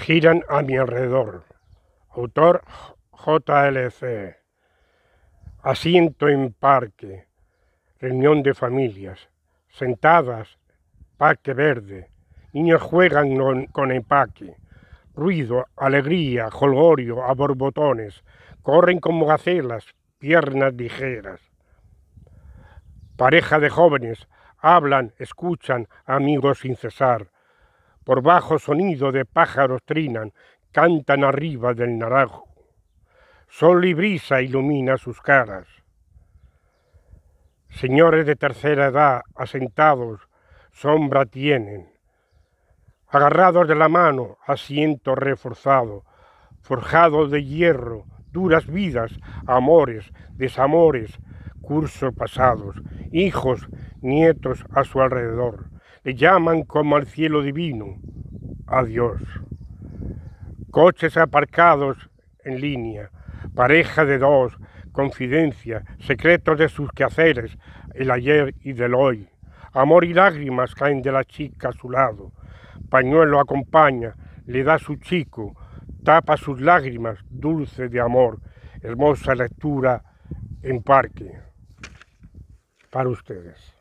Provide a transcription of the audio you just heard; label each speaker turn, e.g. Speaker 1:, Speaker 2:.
Speaker 1: giran a mi alrededor. Autor JLC. Asiento en parque, reunión de familias, sentadas, parque verde, niños juegan con empaque, ruido, alegría, jolgorio, a borbotones, corren como gacelas, piernas ligeras. Pareja de jóvenes, hablan, escuchan, amigos sin cesar, por bajo sonido de pájaros trinan, cantan arriba del naranjo. Sol y brisa ilumina sus caras. Señores de tercera edad, asentados, sombra tienen. Agarrados de la mano, asiento reforzado, forjado de hierro, duras vidas, amores, desamores, cursos pasados, hijos, nietos a su alrededor le llaman como al cielo divino, adiós. Coches aparcados en línea, pareja de dos, confidencia, secretos de sus quehaceres, el ayer y del hoy. Amor y lágrimas caen de la chica a su lado. Pañuelo acompaña, le da su chico, tapa sus lágrimas, dulce de amor. Hermosa lectura en parque para ustedes.